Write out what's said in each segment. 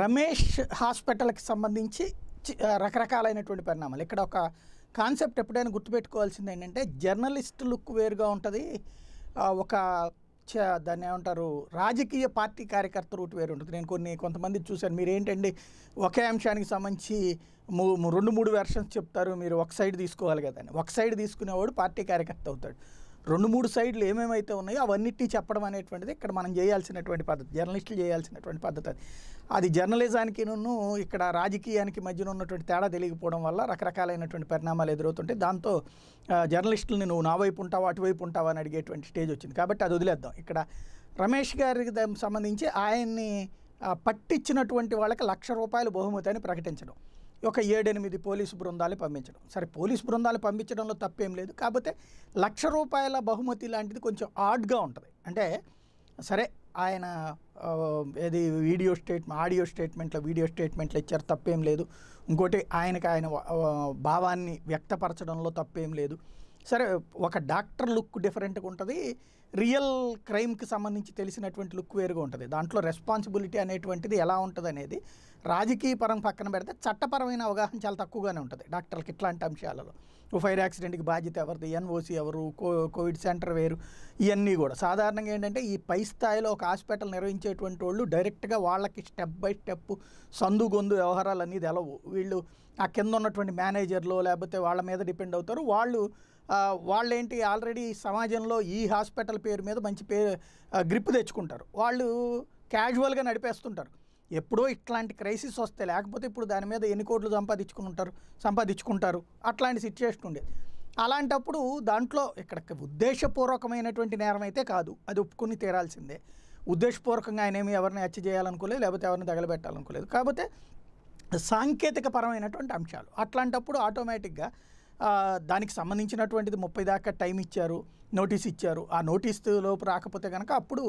రమేష్ హాస్పిటల్కి సంబంధించి రకరకాలైనటువంటి పరిణామాలు ఇక్కడ ఒక కాన్సెప్ట్ ఎప్పుడైనా గుర్తుపెట్టుకోవాల్సింది ఏంటంటే జర్నలిస్ట్ లుక్ వేరుగా ఉంటుంది ఒక దాన్ని ఏమంటారు రాజకీయ పార్టీ కార్యకర్త రూట్ వేరు ఉంటుంది నేను కొన్ని కొంతమంది చూశాను మీరు ఏంటండి ఒకే అంశానికి సంబంధించి రెండు మూడు వెర్షన్స్ చెప్తారు మీరు ఒక సైడ్ తీసుకోవాలి కదండి ఒక సైడ్ తీసుకునేవాడు పార్టీ కార్యకర్త అవుతాడు రెండు మూడు సైడ్లు ఏమేమైతే ఉన్నాయో అవన్నిటినీ చెప్పడం అనేటువంటిది ఇక్కడ మనం చేయాల్సినటువంటి పద్ధతి జర్నలిస్టులు చేయాల్సినటువంటి పద్ధతి అది అది జర్నలిజానికిను ఇక్కడ రాజకీయానికి మధ్యన ఉన్నటువంటి తేడా తెలియకపోవడం వల్ల రకరకాలైనటువంటి పరిణామాలు ఎదురవుతుంటాయి దాంతో జర్నలిస్టులని నువ్వు నా వైపు ఉంటావా అటువైపు ఉంటావా అని అడిగేటువంటి స్టేజ్ వచ్చింది కాబట్టి అది వదిలేద్దాం ఇక్కడ రమేష్ గారికి సంబంధించి ఆయన్ని పట్టించినటువంటి వాళ్ళకి లక్ష రూపాయలు బహుమతి అని ప్రకటించడం ఒక ఏడెనిమిది పోలీసు బృందాలు పంపించడం సరే పోలీసు బృందాలు పంపించడంలో తప్పేం లేదు కాకపోతే లక్ష రూపాయల బహుమతి లాంటిది కొంచెం ఆడ్గా ఉంటుంది అంటే సరే ఆయన ఏది వీడియో స్టేట్మెంట్ ఆడియో స్టేట్మెంట్లో వీడియో స్టేట్మెంట్లు ఇచ్చారు తప్పేం లేదు ఇంకోటి ఆయనకి ఆయన భావాన్ని వ్యక్తపరచడంలో తప్పేం లేదు సరే ఒక డాక్టర్ లుక్ డిఫరెంట్గా ఉంటుంది రియల్ క్రైమ్కి సంబంధించి తెలిసినటువంటి లుక్ వేరుగా ఉంటుంది దాంట్లో రెస్పాన్సిబిలిటీ అనేటువంటిది ఎలా ఉంటుంది అనేది రాజకీయ పరం పక్కన పెడితే చట్టపరమైన అవగాహన చాలా తక్కువగానే ఉంటుంది డాక్టర్లకి ఇట్లాంటి అంశాలలో ఫైర్ యాక్సిడెంట్కి బాధ్యత ఎవరిది ఎన్ఓసి ఎవరు కోవిడ్ సెంటర్ వేరు ఇవన్నీ కూడా సాధారణంగా ఏంటంటే ఈ పై స్థాయిలో ఒక హాస్పిటల్ నిర్వహించేటువంటి వాళ్ళు డైరెక్ట్గా వాళ్ళకి స్టెప్ బై స్టెప్ సందు గొందు వ్యవహారాలు అనేది ఎలవు వీళ్ళు ఆ కింద ఉన్నటువంటి మేనేజర్లు లేకపోతే వాళ్ళ మీద డిపెండ్ అవుతారు వాళ్ళు వాళ్ళేంటి ఆల్రెడీ సమాజంలో ఈ హాస్పిటల్ పేరు మీద మంచి పేరు గ్రిప్ తెచ్చుకుంటారు వాళ్ళు క్యాజువల్గా నడిపేస్తుంటారు ఎప్పుడో ఇట్లాంటి క్రైసిస్ వస్తే లేకపోతే ఇప్పుడు దాని మీద ఎన్ని కోట్లు సంపాదించుకుని ఉంటారు సంపాదించుకుంటారు అట్లాంటి సిచ్యువేషన్ ఉండేది అలాంటప్పుడు దాంట్లో ఇక్కడ ఉద్దేశపూర్వకమైనటువంటి నేరం అయితే కాదు అది ఒప్పుకొని తీరాల్సిందే ఉద్దేశపూర్వకంగా ఆయన ఏమి ఎవరిని హత్య చేయాలనుకోలేదు లేకపోతే ఎవరిని తగలబెట్టాలనుకోలేదు కాకపోతే సాంకేతికపరమైనటువంటి అంశాలు అట్లాంటప్పుడు ఆటోమేటిక్గా దానికి సంబంధించినటువంటిది ముప్పై దాకా టైం ఇచ్చారు నోటీస్ ఇచ్చారు ఆ నోటీస్ లోపు రాకపోతే కనుక అప్పుడు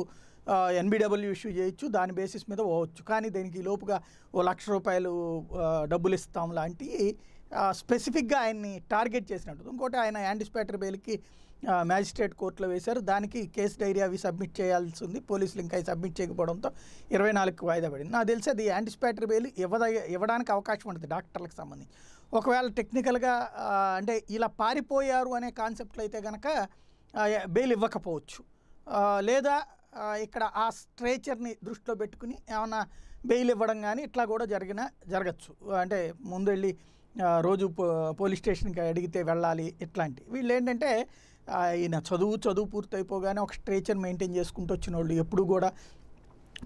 ఎన్బిడబ్ల్యూ ఇష్యూ చేయొచ్చు దాని బేసిస్ మీద పోవచ్చు కానీ దీనికి లోపుగా ఓ లక్ష రూపాయలు డబ్బులు ఇస్తాం లాంటి స్పెసిఫిక్గా ఆయన్ని టార్గెట్ చేసినట్టు ఇంకోటి ఆయన యాంటిసిపేటరీ బెయిల్కి మ్యాజిస్ట్రేట్ కోర్టులో వేశారు దానికి కేసు డైరీ అవి సబ్మిట్ చేయాల్సి ఉంది పోలీసులు ఇంకా సబ్మిట్ చేయకపోవడంతో ఇరవై నాలుగుకి వాయిదా పడింది నాకు తెలిసి అది యాంటిసిపేటరీ బెయిల్ ఇవ్వద ఇవ్వడానికి అవకాశం ఉంటుంది డాక్టర్లకు సంబంధించి ఒకవేళ టెక్నికల్గా అంటే ఇలా పారిపోయారు అనే కాన్సెప్ట్లు అయితే కనుక బెయిల్ ఇవ్వకపోవచ్చు లేదా ఇక్కడ ఆ స్ట్రేచర్ని దృష్టిలో పెట్టుకుని ఏమైనా బెయిల్ ఇవ్వడం కానీ ఇట్లా కూడా జరిగిన జరగచ్చు అంటే ముందు వెళ్ళి రోజు పోలీస్ స్టేషన్కి అడిగితే వెళ్ళాలి ఇట్లాంటి వీళ్ళు ఏంటంటే ఈయన చదువు చదువు పూర్తయిపోగానే ఒక స్ట్రేచర్ మెయింటైన్ చేసుకుంటూ వచ్చిన వాళ్ళు ఎప్పుడు కూడా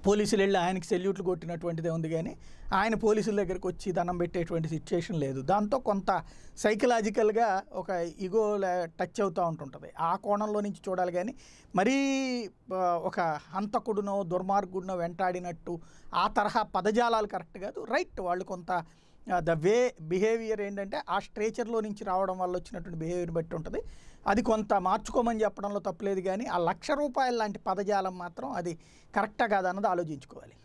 పోలీసులు వెళ్ళి ఆయనకి సెల్యూట్లు కొట్టినటువంటిదే ఉంది కానీ ఆయన పోలీసుల దగ్గరికి వచ్చి దండం పెట్టేటువంటి సిచ్యుయేషన్ లేదు దాంతో కొంత సైకలాజికల్గా ఒక ఇగో టచ్ అవుతూ ఉంటుంటుంది ఆ కోణంలో నుంచి చూడాలి కానీ మరీ ఒక హంతకుడునో దుర్మార్గుడినో వెంటాడినట్టు ఆ తరహా పదజాలాలు కరెక్ట్ కాదు రైట్ వాళ్ళు కొంత ద వే బిహేవియర్ ఏంటంటే ఆ స్ట్రేచర్లో నుంచి రావడం వల్ల వచ్చినటువంటి బిహేవియర్ బట్టి ఉంటుంది అది కొంత మార్చుకోమని చెప్పడంలో తప్పలేదు కానీ ఆ లక్ష రూపాయల లాంటి పదజాలం మాత్రం అది కరెక్టా కాదన్నది ఆలోచించుకోవాలి